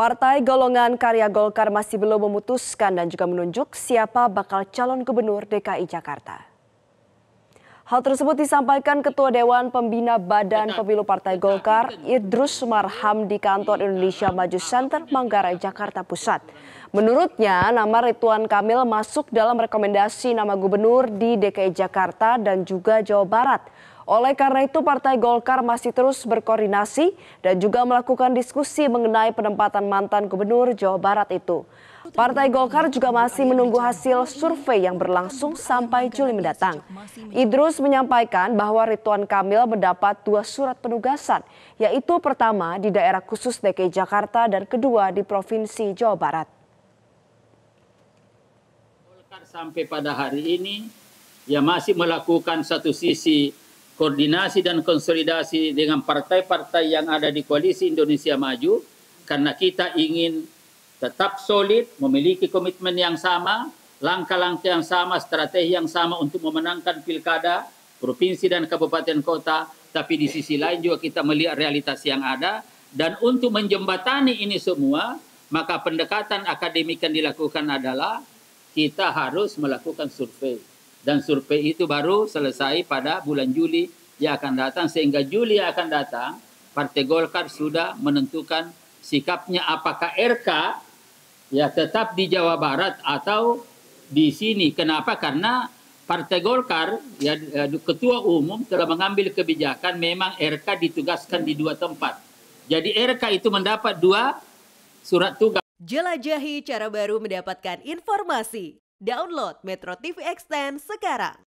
Partai Golongan Karya Golkar masih belum memutuskan dan juga menunjuk siapa bakal calon gubernur DKI Jakarta. Hal tersebut disampaikan Ketua Dewan Pembina Badan Pemilu Partai Golkar, Idrus Marham di kantor Indonesia Maju Center Manggarai, Jakarta Pusat. Menurutnya, nama Rituan Kamil masuk dalam rekomendasi nama gubernur di DKI Jakarta dan juga Jawa Barat. Oleh karena itu, Partai Golkar masih terus berkoordinasi dan juga melakukan diskusi mengenai penempatan mantan gubernur Jawa Barat itu. Partai Golkar juga masih menunggu hasil survei yang berlangsung sampai Juli mendatang. Idrus menyampaikan bahwa Rituan Kamil mendapat dua surat penugasan, yaitu pertama di daerah khusus DKI Jakarta dan kedua di Provinsi Jawa Barat. Golkar sampai pada hari ini ya masih melakukan satu sisi koordinasi dan konsolidasi dengan partai-partai yang ada di koalisi Indonesia Maju karena kita ingin tetap solid, memiliki komitmen yang sama, langkah-langkah yang sama, strategi yang sama untuk memenangkan pilkada, provinsi dan kabupaten kota, tapi di sisi lain juga kita melihat realitas yang ada, dan untuk menjembatani ini semua, maka pendekatan akademik yang dilakukan adalah kita harus melakukan survei. Dan survei itu baru selesai pada bulan Juli yang akan datang, sehingga Juli yang akan datang, Partai Golkar sudah menentukan sikapnya apakah RK ya tetap di Jawa Barat atau di sini. Kenapa? Karena Partai Golkar ya eh, ketua umum telah mengambil kebijakan memang RK ditugaskan di dua tempat. Jadi RK itu mendapat dua surat tugas. Jelajahi cara baru mendapatkan informasi. Download Metro TV Extend sekarang.